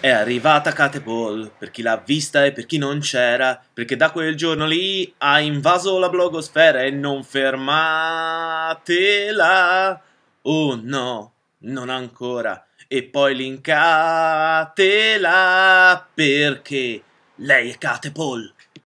È arrivata Kate Paul, per chi l'ha vista e per chi non c'era, perché da quel giorno lì ha invaso la blogosfera e non fermatela. Oh no, non ancora. E poi linkatela perché lei è Kate Paul.